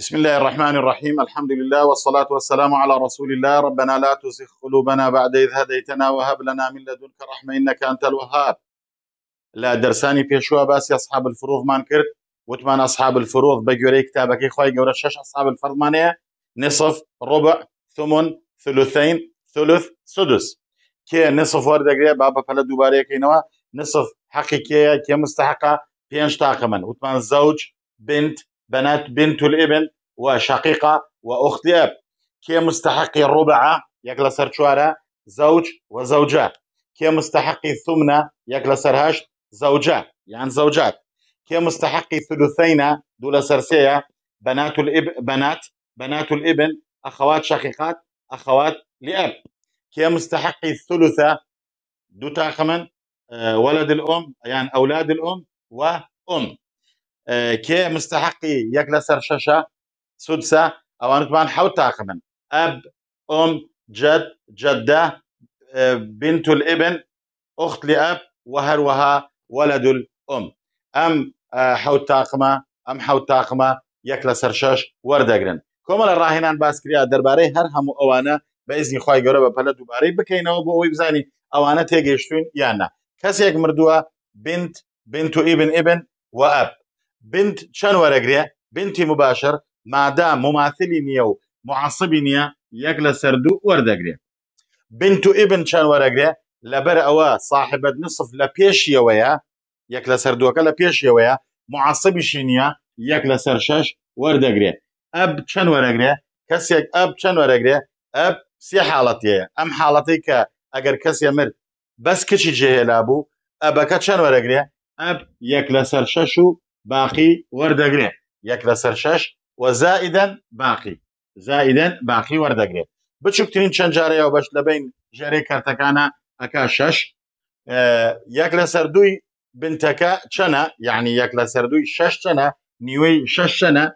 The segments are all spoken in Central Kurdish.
بسم الله الرحمن الرحيم الحمد لله والصلاة والسلام على رسول الله ربنا لا تزغ قلوبنا بعد إذ هديتنا وهب لنا من لدنك رحمة إنك أنت الوهاب لا درساني في بيشوا بس أصحاب الفروض ما نكرت وتمان أصحاب الفروض بجوري كتابك إخوي جورا شش أصحاب الفرض مانية نصف ربع ثمن ثلثين ثلث سدس كي نصف ورد أجري بابا فلا دوبارة كينوا نصف حقيقية كي مستحقة بينش تاقمن وتمان زوج بنت بنات بنت الابن وشقيقة وأخت لأب كي مستحقي الربعة يكلا سرشوارة زوج وزوجات كي مستحق الثمنة يكلا سرهاش زوجات يعني زوجات كي الثلثين ثلثينا دولا سرسية بنات الاب بنات بنات الابن أخوات شقيقات أخوات لأب كي مستحق الثلثة دوتا خمن آه، ولد الأم يعني أولاد الأم وأم کێ مستحقی یەک لە سەر او سوودسە ئەوانمان حوت تاقمن ئەب جد جدة آه، بنت الابن اخت لأب وها ولد الأم ام آه، حوت تاقمە ئەم حوت تاقمە یەک لە سەر شەش وەردەگرن کۆمەلە ڕاهێنان باسکریا دەربارەی هەر هەموو ئەوانە بەئزنی خی گەورە بە پەلە دووبارەی بکەینەوە بۆ ئەوی بزانین ئەوانە بنت بنت ابن ابن وأب بنت چەند وەرەگرێ بنتی مباشر مادا مماثلی نییە و معاصبی نییە یەک لە سەردوو وەردەگرێ بنت و ئیبن چەند وەرەگرێ لەبەر ئەوە صاحبەت نصف لە پێشیەوەیە یەک لە سەردوەکە لە پێشیەوەیە معاصبیشی نییە یەک لە سەر شەش وەردەگرێ ئەب چەند وەرەگرێ کەسێک ئەب چەند وەرەگرێ ئەب سێ حاڵەتەیە ئەم حاڵەتی کە ئەگەر کەسێ مرد بەس کچی جێهێلا بوو ئەبەکە چەند وەرەگرێ ئەب یەک لە سەر شەش و باقی وەردەگرێت یەک لەسەر شەش وەزائدەن باقی زائدەن باقی وەردەگرێت بچووکترین چەند جارەیەوە بەش لە بین ژێرەی کارتەکانە ئەک شەش یەک لەسەر دووی بنتەکە چەنە یعنی یەک لەسەر دووی شەش چەنە نیوەی شەش چەنە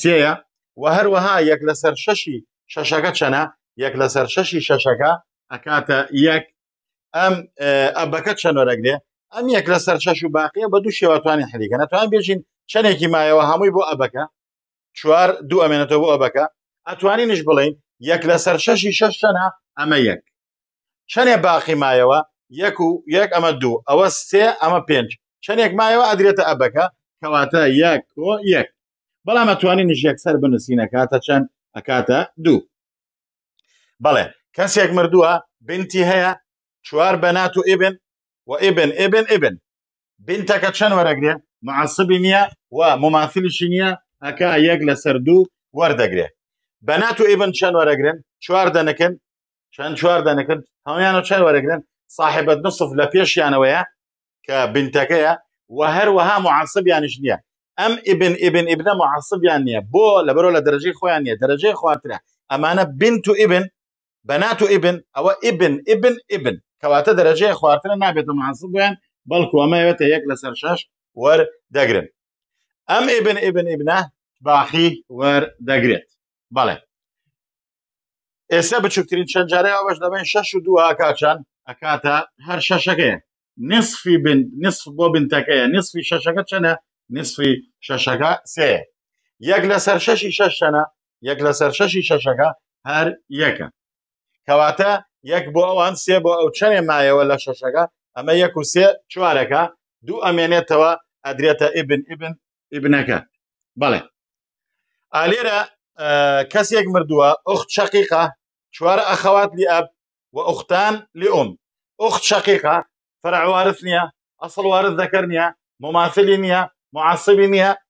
سێە و هەروەها یەک لەسەر شەشی شەشەکە چەنە یەک لەسەر شەشی شەشەکە ئەکاتە یەک ئەم ئەبەکە چەنۆرەگرێت ئەم یەک لە سەر شەش و باقیە بە دوو شێواتوانین حلیکە نەتوان بێژین چەندێکی مایەوە هەمووی بۆ ئەبەکە چوار دوو ئەمێنێتەوە بۆ ئەبەکە ئەتوانینش بڵین یەک لە سەر شەشی شەش چەنە ئەمە یەک چەندێ باقی مایەوە یەک و یەک ئەمە دوو ئەوە سێ ئەمە پێنج چەندێک مایەوە ئەدرێتە ئەبەکە کەواتە یەک کۆ یەک بەڵام ئەتوانینش یەکسەر بنووسینە کاتە چەند ئەکاتە دوو بەڵێ کەسێک مردووە بنتی هەیە چوار بەنات و ئێبن وابن ابن ابن بنتك چەند وەرەگرێ معسبی نییە و مماثلیشی نییە ئەکا یەک لە بنات ابن شنو بەنات و ئیبن چەند وەرەگرن چوار دەنەکەن چەند چوار دەنەکرد هەمویانە نصف لە يعني ويا کە بنتەکەیە و وها معسبیانش نییە ئەم ئیبن ابن ابن يعني يعني ابن نییە بۆ لە بەرۆ لە دەرەجەی خۆیان نیە دەرەجەی خواترە ئەمانە بنت ابن بنات ابن او ابن ابن ابن کەواتە دەرەجەیە خواردنە نابێتە ماسب بێن بەڵکو ئەمەوێتە یەک لەسەر شەش وەردەگرن ئەم ئێبن ئێبن ئێبنە باخی وەردەگرێت بەڵێ ئێستا بچووکترین چەند جارەی ئەوەش دەبێن شەش و دو ئاکچان ئەکاتە هەر شەشەکەیە نصفی بن نصف بۆ بنتەکەیە نصفی شەشەکە چەنە نصفی شەشەکە سێ یەک لەسەر شەشی شەشەنە یەک لەسەر شەشی شەشەکە هەر یەکە کەواتە یەک بۆ ئەوان سێ بۆ ئەو چەندێ مایەوە لە شەشەکە ئەمە یەک و سێ چوارەکە دوو ابن ابن ئیبن ئیبن ئیبنەکە بەڵێ ئالێرە کەسێک مردووە ئۆخ شەقیقا چوارە ئەخەوات لی ئەب وأختان لأم أخت شقيقة فرع وارث نية أصل وارث ذكر نية مماثل معصب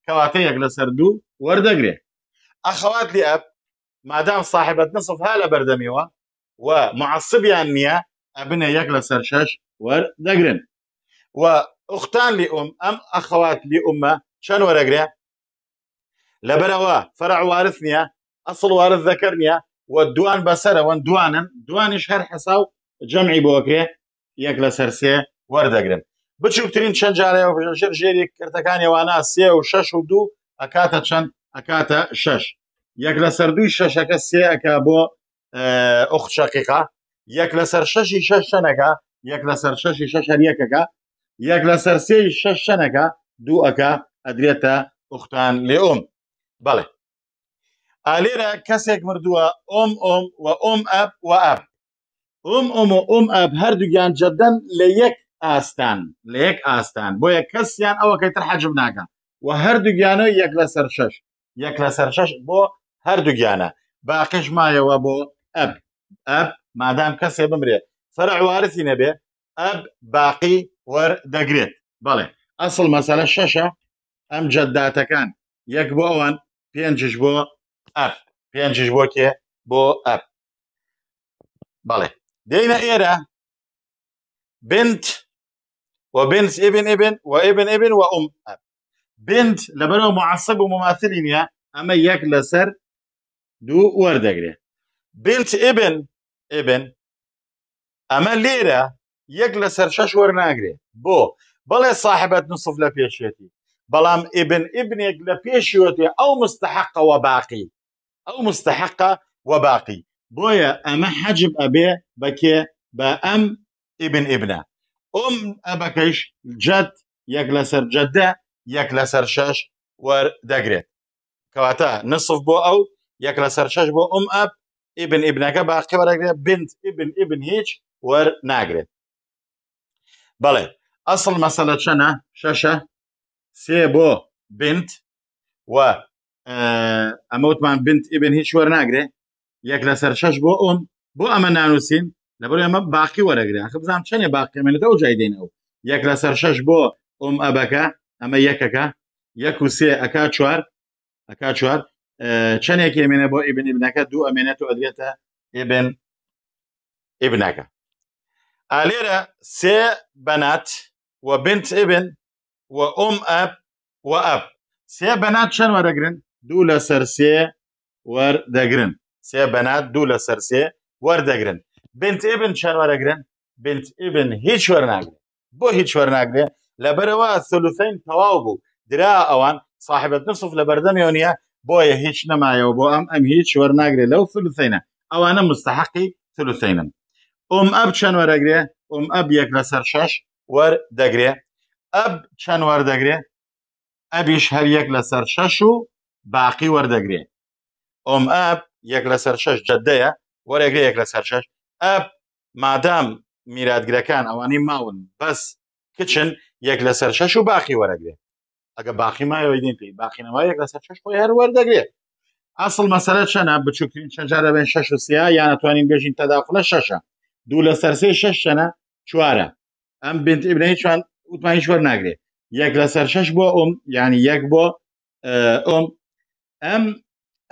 كواتيك لسردو ورد أخوات لأب ما دام صاحبة نصف هالة بردميوة و معسبیان نییە ئەبنە یەک لە سەر شەش وەردەگرن و ئوختان لی ئوم ئەم ئەخەوات لی ئومە چەند وەرەگرێ لەبەرەوە فەرع وارث نییە ئەسڵ وارث ذەکەر نییە و دوان بەسەرەوە دوانن دوانیش هەر حەسا و جەمعی بۆکرێ یەک لە سەرسێ وەردەگرن بچووترین چەند جارەوە ژێر ژێری کردەکانیوانە سێ و شش و دوو ئەکاتە چەند ئەکاتە شش یەک لە سەردووی شەشەکە سێ ئەکا بۆ ئۆخ شقیقا یەک لەسەر شەشی شەش شەنەکە یەک لەسەر شەشی شەش هەریەکەکە یەک لەسەر سێی شەش شەنەکە دوو ئەەکە ئەدرێتە ئوختان لێ ئۆم بەڵێ ئالێرە کەسێک مردووە ئۆم ئۆم و ئۆم ئەپ و ئەپ ئۆم ئۆم و ئۆم ئەپ هەردووگیان جەدەن لە یەک ئاستان لە یەک ئاستان بۆیە کەسیان ئەوەکەی تر حەجم ناکەن و هەردووگیانە یەک لەسەر شەش یەک لەسەر شەش بۆ هەردووگیانە باقیش مایەوە بۆ ئەب ئەب مادام کەسێ بمرێ فەرعوارسی نەبێ ئەب باقی وەردەگرێت بەڵێ ئەسڵ مەسەلە شەشە ئەم جەداتەکان یەک بۆ ئەوان پێنجش بۆ ئەب پێنجش بۆ کێ بۆ ئەب بەڵێ دەینە ئێرە بنت وبنت ابن ابن وابن ابن وأم أب بنت لبرو معصب ومماثل يا أما يك لسر دو وردقري بنت ابن ابن اما ليره يجلس رشاش ورناغري بو بلا صاحبة نصف لبيشيتي بلام ابن ابنك لبيشيوتي او مستحقة وباقي او مستحقة وباقي بويا اما حجب ابي بكي بام ابن ابنه ام ابكيش جد يجلسر جده يجلسر شاش وردقريت كواتا نصف بو او يجلسر شاش بو ام اب ئیبن ئیبنەکە باقی وەرەگرێت بنت ئیبن ئیبن هیچ وەرناگرێت بەڵێ ئەسڵ مەسەلە چەنە شەشە سێ بۆ بنت و ئەمەوتمان بنت ئیبن هیچ وەرناگرێ یەک لەسەر شەش بۆ ئۆم بۆ ئەمە نانووسین لەبەر ئەمە باقی وەرەگرێن خ بزانام چەنێ باقیێنێتە ئەو جای دێنەوە یەک لەسەر شەش بۆ ئۆم ئەبەکە ئەمە یەکەکە یەک و سێ ئەک چوار ئەک چوار چەندێکی ئەمێنە بۆ ئیبنی بنەکە دوو ئەمێنێت و ئەدرێتە ئێبن ئیبنەکە ئالێرە سێ بەنات و بنت ئبن و ئۆم ئەپ و ئەپ سێ بەنات چەند وەرەگرن دوو لە سەر سێ وەردەگرن سێ بەنات دوو لە سەر سێ وەردەگرن بنت ئبن چەند وەرەگرن بنت ئبن هیچ وەرناگرن بۆ هیچ وەرناگرێ لەبەرەوە سلوفین تەواو بوو درا ئەوان صاحبت نصف لە بەردەمیۆنیە بۆیە هیچ نمایەوە بۆ ئەم ئەم هیچ وەرناگرێت لەو سلوسینە ئەوانە مستحقی سلوسینن ئۆم ئەب چەند وەرەگرێ ئۆم ئەب یەک لەسەر شەش وەردەگرێ ئەب چەند وەردەگرێ ئەبیش هەر یەک لەسەر شەش و باقی وەردەگرێ ئۆم ئەب یەک لەسەر شەش جددەیە وەرەگرێ یەک لەسەر شەش ئەب مادام میراتگرەکان ئەوانی ماون بەس کچن یەک لەسەر شەش و باقی وەرەگرێ ئەگە باخیمایەوەی دین پێی باخینەوەیەک لە سەر چش خۆی هەر وەردەگرێت ئەسڵ مەسەرە چەنە بچووکترین چەنجارە بێن شش سیا یان نتوانین بێژین تەداخلە شەشە دوو لە سەرسی شش چەنە چوارە ئەم بنت ئبرای چوان وتمانی شوەر ناگرێت یەک لە سەر شش بۆ ئۆم ینی یەک بۆ ئۆم ئەم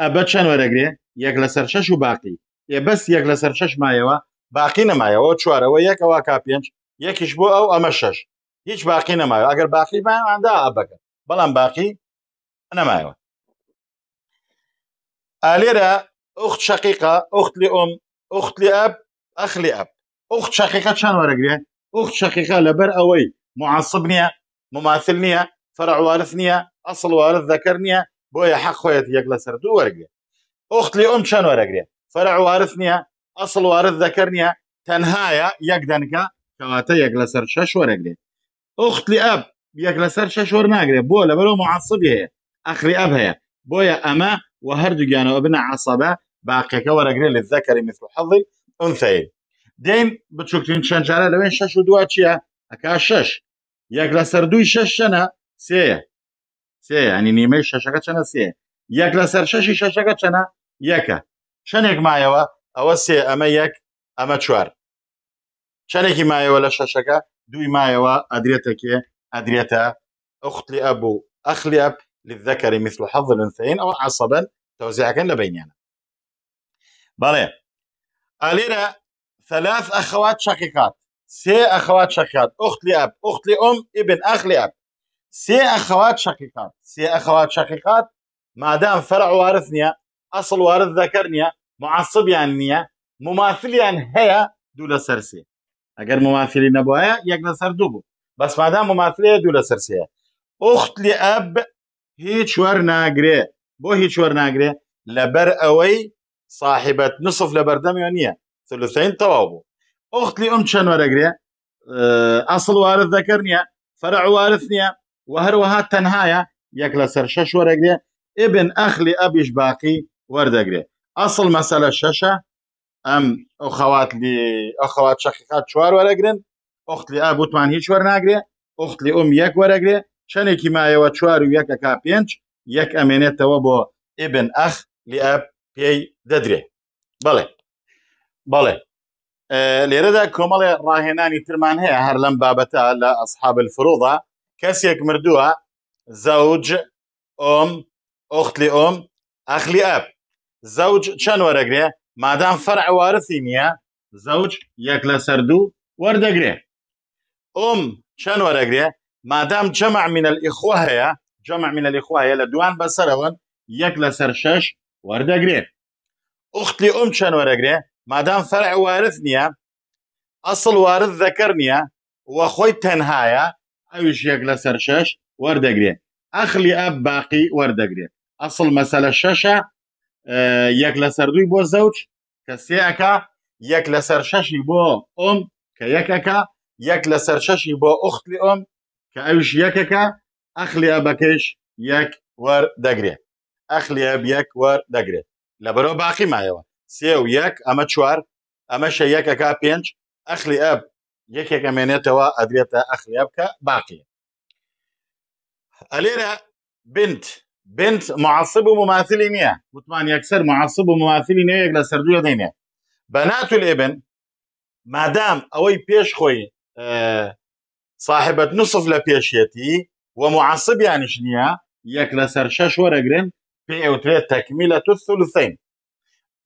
ئەبە چەند وەرەگرێ یەک لە سەر شش و باقی ئێبەست یەک لە سەر شش مایەوە باقی نەمایەوە چوارەوە یەکەوە کا پێنج یەکیش بۆ ئەو ئەمە شش هیچ باقی نەمایە ئەگەر باقی بایاندا ئەبەکە بەڵام باقی نەمایەوە ئالێرە ئوخت شقیقا ئوخت لێ ئۆم ئوخت لێ ئەب ئەخ لێ ئەب ئوخت شقیقا چند وەرەگرێ ئوخت شقیقا لەبەر ئەوەی معاصب نییە مماثل نییە فرع وارث نییە ئەسڵ وارث ذەکەر نییە بۆیە حەق خۆیت یەک لەسەر دوو وەرگێ ئوخت لێ ئۆم چەند وەرەگرێ فرع وارث نییە ئەسڵ وارث ذەکەر نییە تەنهاە یەک دەنکە کەواتە یەک لەسەر شەش وەرەگرێ ئوخت لێ ئەب یەک لەسەر شەشۆر ناگرێت بۆ لەبەرەوە مععسب هەیە ئەخری ئەب هەیە بۆیە ئەمە و هەردوو گیانەوە بنە عسەبە باقیەکە وەرەگرێت لە زەکەری مثل حەڵی ئەنسەیل دێم بچووکترین چەندجارە لەوێن شەش و دو چیە ئەکا شش یەک لەسەر دوی شش شەنە سێە سێ ئەنی نیمەی شەشەکە چەنە سێ یەک لەسەر شەشی شەشەکە چەنە یەکە شەنێک مایەوە ئەوە سێ ئەمە یەک ئەمە چوار چەنێکی مایەوە لە شەشەکە دوی مایەوە ئەدرێتەکێ أدريتا أخت لأبو أخ لأب للذكر مثل حظ الأنثيين أو عصبا توزيع كان لبينينا بله أليرا ثلاث أخوات شقيقات سي أخوات شقيقات أخت لأب أخت لأم ابن أخ لأب سي أخوات شقيقات سي أخوات شقيقات ما دام فرع وارثنيا أصل وارث ذكرنيا معصب يعني مماثل يعني هي دولة سرسي أجر مماثلين أبوها هيا يقدر بس مادام مماثله دوو لە اخت لأب لێ ئەب هیچ وەر ناگرێ بۆ هیچ وەر أوي لەبەر نصف لبر بەردەمیان نییە ثلثين توابو أخت لي أم شان ورقريا آه، أصل وارث ذكرنيا فرع وارثنيا وهروها تنهاية يكلا سر شش ابن أخ لأبيش باقي وردقريا أصل مسألة ششة أم أخوات لي أخوات شقيقات شوار ورقرن ئۆخت لێ ئابوتمان هیچ وەرناگرێ ئۆخت لێ ئۆم یەک وەرەگرێ شەنێکی مایەوە چوار و یەکە کا پێنج یەک ئەمێنێتەوە بۆ ئێبن ئەخ لێ ئەب پێی دەدرێ بڵێ بەڵێ لێرەدا کۆمەڵێ ڕاهێنانی ترمان هەیە هەر لەم بابەتە لە ئەسحاب الفرۆدا کەسێک مردووە زەوج ئۆم ئۆختلی ئۆم ئەخلی ئەب زەوج چەند وەرەگرێ مادام فەرعوارسی نییە زەوج یەک لە سەردوو وەردەگرێت ئۆم چەند وەرەگرێ مادام جەمع منە ئیخوا هەیە جەمع منە لێخوا هەیە لە دوان بەسەرەوەن یەک لەسەر شەش وەردەگرێت ئوختی ئۆم چەند وەرەگرێ مادام فەرع وارث نییە ئەسڵ وارث ذەکەر نییە وە خۆی تەنهاە ئەوش یەک لەسەر شەش وەردەگرێت ئەخلی ئەب باقی وەردەگرێت ئەسڵ مەسەلە شەشە یەک لەسەر دووی بۆ زەوج کە سێەکە یەک لەسەر شەشی بۆ ئۆم کە یەکەکە یەک لە سەرشەشی بۆ ئوختلی ئۆم کە ئەوش یەکەکە ئەخلی ئەبەکەش یەک وەردەگرێت ئەخلی ئەب یەک وەردەگرێت لە بەرەو باقی مایەوە سێ و یەک ئەمە چوار ئەمەشە یەکەکە پێنج ئەخلی ئەب یەکێکە مێنێتەوە ئەدرێتە ئەخلی ئەبکە باقیە ئەلێرە بنت بنت معصب و مماثلی نییە وتمان یەکسەر معصب و مماثلی نەیەک لە سەردوە دێنێ بەنات لێبن مادام ئەوەی پێش خۆی صاحبت نصف لە پێشێتی و مععسبیانش نییە یەک لە سەر شەش وەرەگرن پێ ئەوترێت تەکمی لە تو سلوسین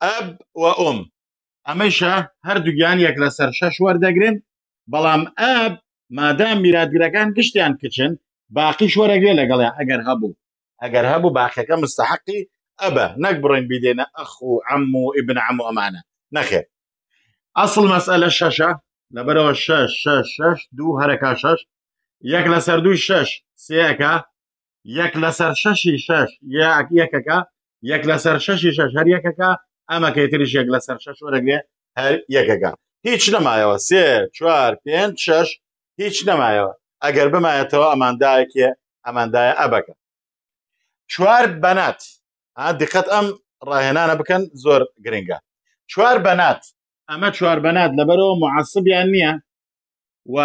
ئەب و ئۆم ئەمەشە هەردووگیان یەک لە سەر شەش وەردەگرن بەڵام ئەب مادام میراگرەکان گشتیان کچن باقیش وەرەگرێ لەگەڵێ ئەگەر هەبوو ئەگەر هەبوو باقیەکە مستحقی ئەبە نەک بڕین بدێنە ئەخ و ئەم و ئبن عم و ئەمانە نەخێ ئەسڵ مەسئلە شەشە لەبەرەوە شش شش شش دوو هەرەکە شش یەک لەسەر دووی شش سەکە یەک لەسەر شەشی شش یەکەکە یەک لەسەر شەشی شش هەر یەکەکە ئەمەکەی تریش یەک لەسەر شش وەرەگرێ هەر یەکەکە هیچ نەمایەوە سێ چوار پێنج شش هیچ نەمایەوە ئەگەر بمایەتەوە ئەماندایەکێ ئەماندایە ئەبەکە چوار بەنات دقەت ئەم ڕاهێنانە بکەن زۆر گرنگە چوار بەنات ئەمە چوار بەنات لەبەرەوە معسبیان نییە و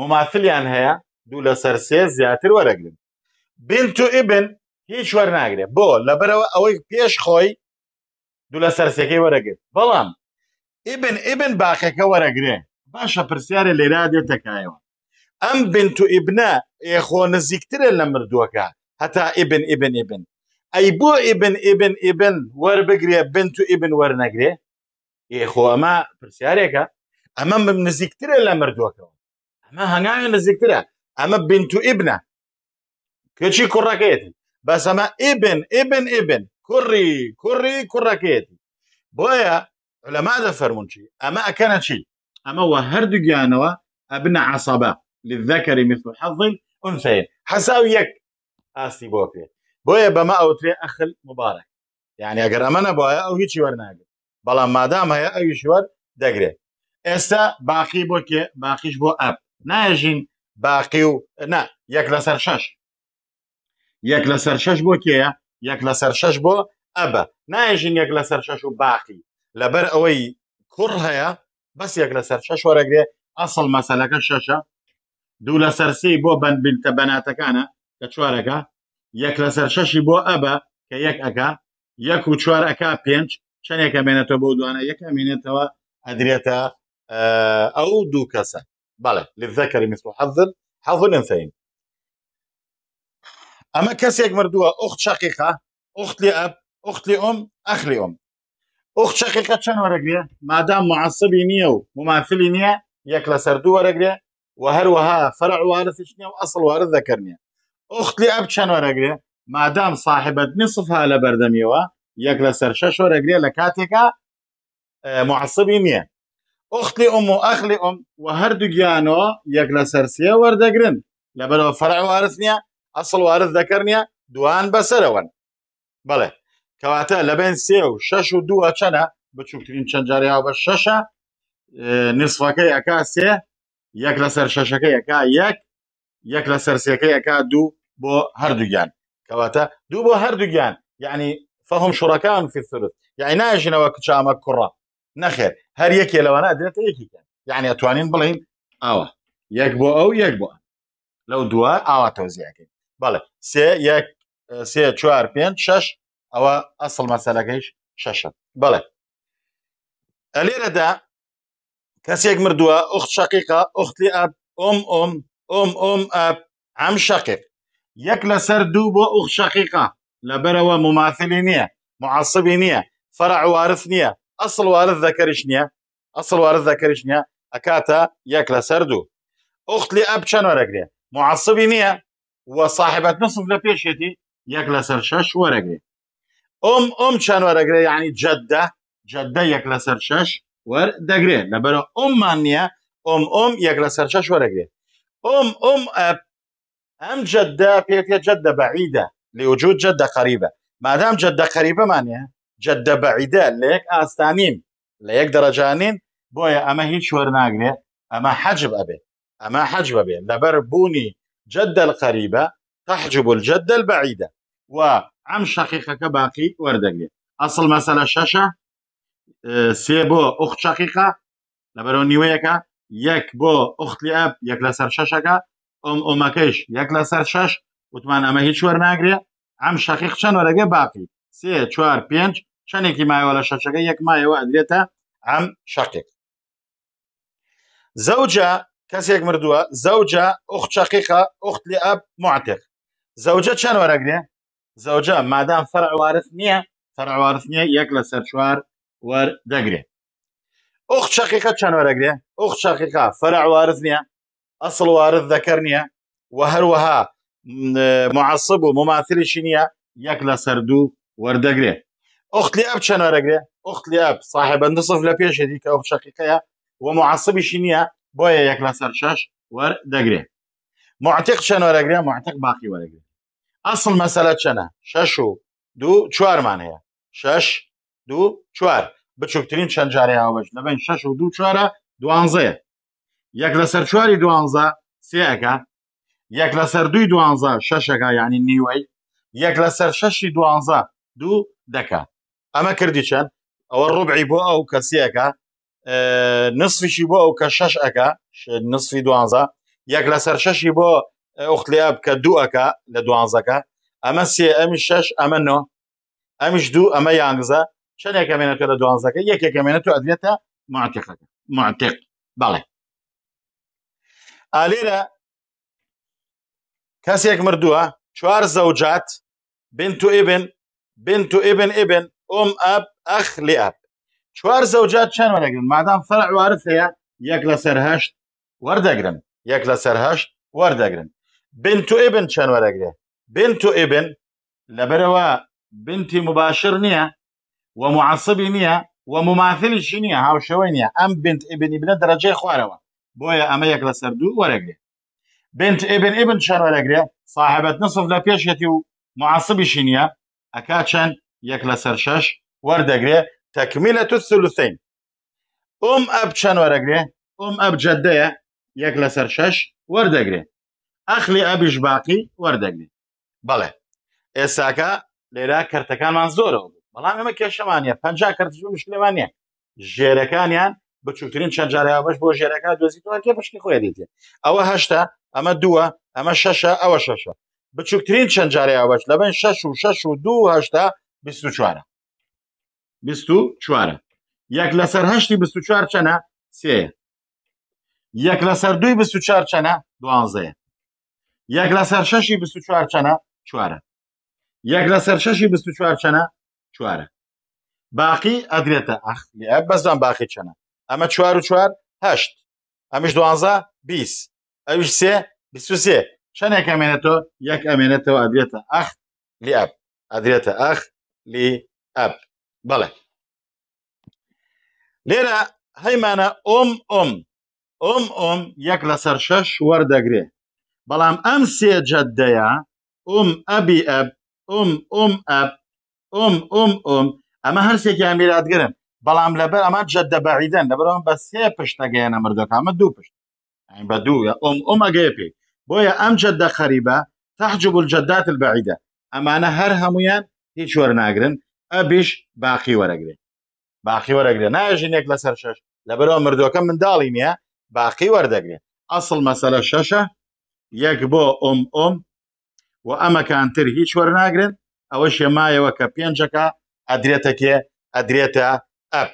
مماثلیان هەیە دوو لە سەر سێ زیاتر وەرەگرن بنت و ئیبن هیچ وەرناگرێت بۆ لەبەرەوە ئەوەی پێش خۆی دوو لە سەرسەکەی وەرەگرت بەڵام ئیبن ئیبن باقیەکە وەرەگرێ باشە پرسیارە لێرا دێتەکایەوە ئەم بنت و ئیبنە ئێخۆ نزیکترە لە مردووەکە هەتا ئیبن ئیبن ئیبن ئەی بۆ ئیبن ئیبن ئیبن وەربگرێ بنت و ئیبن وەرنەگرێ خۆ ئەمە پرسیارێکە ئەمە بم نزیکترە لە مردووەکەەوە اما هەنگاوی نزیکتره اما بنت و ئبنە کچی کوڕەکەێتی بەس ئەمە ئبن ابن ئبن کوڕی کوڕی کوڕەکەێتی بۆیە لەما دەفەرمونچی ئەمە ئەکەنە چی اما و هر دو گیانەوە ابن عصبه للذكر مثل حظ الأنثيين حساو يك آسي بوفي بويا بما أوتري أخل مبارك يعني أقرأ منا بويا أو هيك ورناقل بەڵام مادام هەیە ئەویش وەر دەگرێت ئێستا باقی بۆ کێ باقیش بۆ ئەپ نایژین باقی و نا یەک لەسەر شش یەک لەسەر شش بۆ کێە یەک لەسەر شش بۆ ئەبە نایژین یەک لەسەر شش و باقی لەبەر ئەوەی کوڕ هەیە بەس یەک لەسەر شش وەرەگرێ ئەسڵ مەسەلەکە شەشە دوو لەسەر سی بۆ بند بنتە بەناتەکانە کە چوارەکە یەک لەسەر شەشی بۆ ئەبە کە یەک ئەگا یەک و چوارەکە پێنج شان يكا مينتو بودوانا يكا مينتو أدريتا أو دوكاسا بلى للذكر مثل حظ حظ الأنثيين أما كاسي يكبر أخت شقيقة أخت لأب أخت لأم أخ لأم أخت شقيقة شان ورقية مادام معصبي نيو مماثلي نيا يكلا سردو ورقية وهر وها فرع وارث شنيا وأصل وارث ذكرنيا أخت لأب شان ورقية مادام صاحبة نصفها لبردميوه یەک لەسەر شەشۆرەگرێ لە کاتێکە مععسبی نییە ئوختی ئۆم و ئەخلی ئۆم و هەردوو گیانەوە یەک لەسەر سێ وەردەگرن لەبەرەوە فەرع وارز نییە ئەسڵ وارز دەکردنیە دوان بەسەرەوەن بڵێ کەواتە لەبێن سێ و شەش و دووە چەنە بچووکترین چەندجاریا بە شەشە نصفەکەی ئەک سێ یەک لەسەر شەشەکەی ئەک یەک یەک لەسەر سێەکەی ئەک دوو بۆ هەردووگیان کەواتە دوو بۆ هەردووگیان یعنی فهم شوڕەکان فیرت یعنی ناژینەوە کچامە کوڕە نەخێر هەر یەکێ لەوانە ئەدرێتە یەکیکەن یعنی ئەتوانین بڵین ئاوە یەک بۆ ئەو یەک بووە لەو دووە ئاوا تۆزیەکەین بەڵێ سێ یەک سێ چوار پێنج شش ئەوە ئەسڵ مەسەلەکەیش شەشە بەڵێ ئەلێرەدا کەسێک مردووە ئوخت شقیقا ئوختی ئەب ئۆم ئۆم ئۆم ئۆم ئەب ئەم شقیق یەک لەسەر دوو بۆ ئوخ شقیقا لبروا مماثلينية معصبينية فرع وارثنية أصل وارث ذكرشنية أصل وارث ذكرشنية أكاتا يكلا سردو أخت لي أب شنو رقلي معصبينية وصاحبة نصف لبيشتي يكلا سرشاش ورقلي أم أم شنو رقلي يعني جدة جدة يكلا سرشاش ورقلي لبروا أم مانية أم أم يكلا سرشاش ورقلي أم أم أب أم جدة بيتي جدة بعيدة لوجود جده قريبه ما دام جده قريبه معناها جده بعيده ليك استانين ليك درجانين بويا اما هیچ ورناگرێ اما حجب ابي اما حجب ابي لبر بوني جده القريبه تحجب الجده البعيده وعم شقيقك باقي وردقي اصل مثلا شاشه سيبو اخت شقيقه شقیقا نيويكا يك بو اخت لاب يك لسر یەک ام امكش يك لسر یەک وتمان ئەمە هیچ وەر ناگرێ ئەم شەقیق چەند وەرەگە باقی سێ چوار پێنج چەندێکی مایەوە لە شەچەکە یەک مایەوە ئەدرێتە ئەم شەقیق زەوجە کەسێک مردووە زەوجە ئوخت شەقیقە ئوخت لێ ئەب معتق زەوجە چەند وەرەگرێ زەوجە مادام فەرعوارف نییە فەرعوارف نییە یەک لە سەر چوار وەردەگرێت أخت شقيقة كان ورقنا أخت شقيقة فرع وارث نيا أصل وارث ذكر نيا وهروها معسب و مماثلشی نییە یەک لە سەردوو وەردەگرێ ئۆختی ئەب چەنەرەگرێ ئۆختی ئەب صاحبەندە سف لە پێشە دیکە ئەو شقیقەیە و معسبیشی نییە بۆیە یەک لە سەر شش وەردەگرێ معتق چەنەرەگرێ معتق باقی وەرەگرێ ئەسڵ مەسەلە چەنە شەش و دوو چوارمان هەیە شش دوو چوار بچووکترین چەند جارێ هاوەش لەبەن شش و دوو چوارە دوانزەیە یەک لەسەر چواری دوانزە سێەکە یەک لەسەر دوی دوانزە شەشەکە ینی نیوەی یەک لەسەر شەشی دوانزە دوو دەکات ئەمە کردی چەند ئەوە ڕوبعی بۆ ئەو کەسیەکە نصفیشی بۆ ئەو کە شش ئەەکە نصفی دوانزە یەک لەسەر شەشی بۆ ئۆختلیاب کە دووەکە لە دوانزەکە ئەمە سێ ئەمی شش ئەمە نۆ ئەمیش دوو ئەمە یانگزە چندێکە مێنێتە لە دوانزەکە یەکێکە مێنێت و ئەدرێتە معتیقەکە معتیق بەڵێ ئالێرە کەسێک مردووە چوار زەوجات بن تو ئبن بن تو ئبن ئبن ئۆم ئەب ئەخ لێ ئەب چوار زەوجات چەند وەرەگرن مادام فەرع وارف هەیە یەک لە سەرهشت وەردەگرن یەک لە سەرهشت وەردەگرن بن تو ئبن چەند وەرەگرێ بن تو ئبن لەبەرەوە بنتی مباشر نییە و مععصبی نییە و مماثلیشی نییە هاوشەوەی نییە ئەم بنت ئبنی بنە دەرەجێ خوارەوە بۆیە ئەمە یەک لە سەر دوو وەرەگرێ بنت ئێبن ئێبن شەرەرەگرێ ساحبەت نسف لە پێشێتی و معاسبیشی نیە ئەکا چەند یەک لەسەر شەش وەردەگرێ تەکمیلە تو سلووسین ئۆم ئەب چەند وەرەگرێ ئۆم ئەب جدەیە یەک لەسەر شەش وەردەگرێ ئەخلی ئەبیش باقی وەردەگرێ بەڵێ ئێساکە لێرا کەرتەکانمان زۆرە بوو بەڵام ئمە کێشەمانە پنج کەرتژ مشلێمانە ژێرەکانیان بچووترین چەند جاریا بەش بۆ ژێرەکە دۆزیتەوە کێ پشکی خۆی دیێ ئەوە هەشتا ئەمە دووە ئەمە شەشە ئەوە شەشە بچووکترین چەند جارێ ئەوەش لە بن شش و شش و دوهشتا بیست و چوارە بیست و چوارە یەک لەسەر هەشتی بیست و چوار چەنە سێ یەک لەسەر دوی بیست و چوار چەنە دوانزەیە یەک لەسەر شەشی بیست و چوار چەنە چوارە یەک لەسەر شەشی بیست و چوار چەنە چوارە باقی ئەدرێتە ئەخ بەزان باقی چەنە ئەمە چوار و چوار هەشت ئەمش دوانزە بیست ئەویش سێ سێ شەنێک ئەمێنێتەوە یەک ئەمێنێتەوە ئەبێتە ئەخ لی ئەپ ئەدرێتە ئەخ لی ئەپ بەڵێ لێرە هەیمانە ئۆم ئۆم ئۆم ئۆم یەک لەسەر شەش وەردەگرێ بەڵام ئەم سێ جەدەیە ئۆم ئەبی ئەب ئۆم ئۆم ئەپ ئۆم ئۆم ئۆم ئەمە هەرسێکی ئەمیراتگرن بەڵام لەبەر ئەمە جەدە بەعیدەن لەبەرەوە بە سێ پشتەگەیەنە مردەکە ئەمە دوو پشت بەدووە ئۆم ئۆمەگەپی بۆیە ئەم جددە خەریبە تەحجب جدات البعیدە ئەمانە هەر هەمویان هیچ وەرناگرن ئەبیش باقی وەرەگرێ باقی وەرەگرێ نایژینێک لەسەر شەش لەبەرەوە مردوەکە منداڵی نییە باقی وەردەگرێ ئەسڵ مەسەلە شەشە یەک بۆ ئۆم ئۆم و ئەمەکانتر هیچ وەرناگرن ئەوە شێمایەوە کە پێنجەکە ئەدرێتەکێ ئەدرێتە ئەپ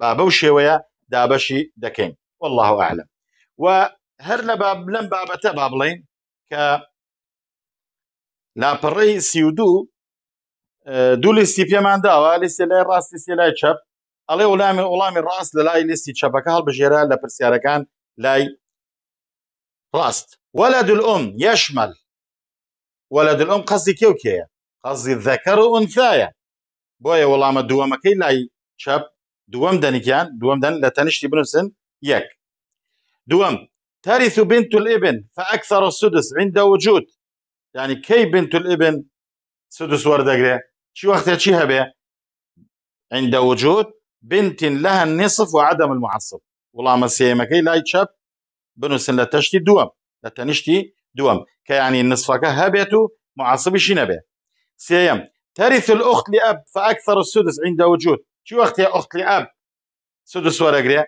با بەو شێوەیە دابەشی دەکەین والله عالم و هەر لە لەم بابەتە با بڵێن کە لاپەڕی سی و دوو دوو لیستی پێمان داوە لیستی لای ڕاستی سی لای چەپ ئەڵێ وڵامی وڵامی ڕاست لە لای لیستی چەپەکە هەڵبژێرە لە پرسیارەکان لای ڕاست وەلا دلئم یشمل وەلا دلئم قەزی کێو کێە قەزی ذەکەر و ئونفایە بۆیە وەڵامە دووەمەکەی لای چەپ دووەم دەنیکیان دووەم دەن لە تەنیشتی بنووسن یەک دووەم ترث بنت الابن فأكثر السدس عند وجود يعني كي بنت الابن سدس وردقري شو وقت شيها به عند وجود بنت لها النصف وعدم المعصب والله ما سيمكي لاي بنس لا تشتي دوام لا تنشتي دوام كيعني النصفك هبتو معصب شنبه سيم ترث الأخت لأب فأكثر السدس عند وجود شو وقت يا أخت لأب سدس ورقري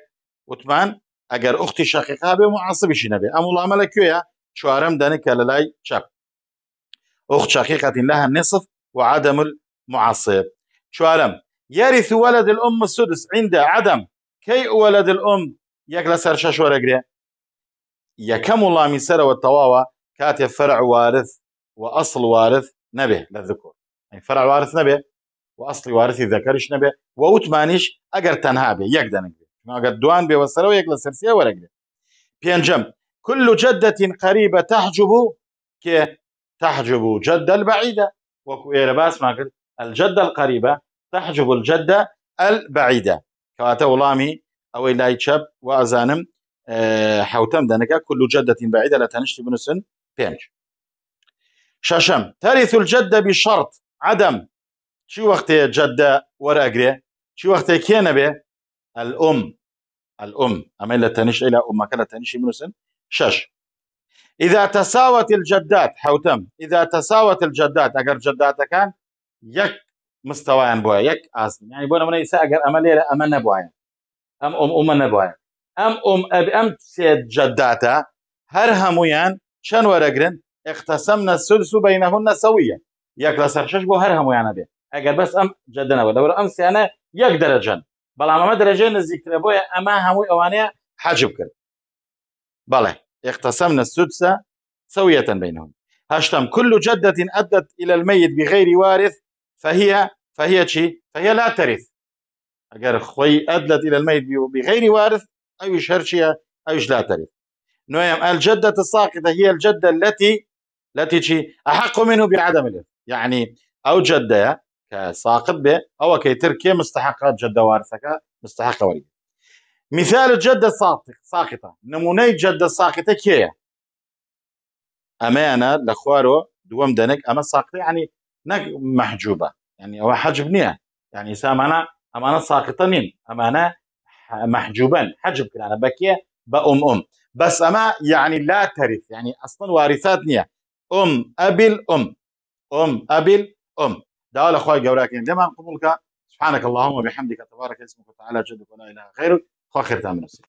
وثمان اگر اختي شقيقه به معصب عسبیشی نەبێ ئەم وڵامەلە کوێە چوارەم دەنە کە لە أخت شقيقة لها النصف وعدم المعصب شوالم يرث ولد الأم السدس عند عدم كي ولد الأم يكلا سر ششورة قرية يكم الله من سر والتواوى كاتب فرع وارث وأصل وارث نبه للذكور يعني فرع وارث نبه وأصل وارث ذكرش نبه واوتمانش أجر تنهابه يقدر ناگەر دوان بێوە سەرەوە یەک لە سەرسیە وەرەگرێ پێنجەم كل جدة قريبة تحجب كي تحجب جدة البعيدة وكو إيه باس ما قلت الجدة القريبة تحجب الجدة البعيدة كواتا ولامي أو إلاي شاب وأزانم أه حوتم دانكا كل جدة بعيدة لا تنشتي بنسن بينج ششم ترث الجدة بشرط عدم شو وقت جدة ورا أجري شو وقت كينبه الأم الأم أميلة تنش إلى أم كلا تنش سن شش إذا تساوت الجدات حوتم إذا تساوت الجدات أجر جدات كان يك مستويان بويا يك أصل يعني بونا من يسا أجر أمل إلى أمنا بويا أم أم أم بويا أم أم أب أم سيد جداتا هر همويان شن ورقرن اختصمنا السلس بينهن سويا يك لسر شش بو هر همويان أبي أجر بس أم جدنا ولا أم سيانا يك درجان بەڵام ئەمە درێژێ نزیکترە بۆیە ئەمە هەمووی ئەوانەیە حەجب کرد بەڵێ اقتسمنا السدس سوية بينهم هشتم كل جدة أدت إلى الميت بغير وارث فهي فهي شي فهي لا ترث أجر خوي أدلت إلى الميت بغير وارث أيش هرشية أيش لا ترث نويم الجدة الساقطة هي الجدة التي التي شي أحق منه بعدم الإرث يعني أو جدة كساقط به او كي تركي مستحقات جده وارثة مستحقة وريه مثال جده ساقطه نموني جده ساقطه كي امانه لخوارو دوم دنك اما ساقطه يعني نك محجوبه يعني هو حجبنيها يعني سامانا امانه ساقطه نين امانه محجوبا حجب كنا انا بكي بام ام بس اما يعني لا ترث يعني اصلا وارثات نية ام أبل أم ام أبل أم دعوة جوراك جوراكين دائما قبولك سبحانك اللهم وبحمدك تبارك اسمك وتعالى جدك ولا إله غيرك وآخر نفسك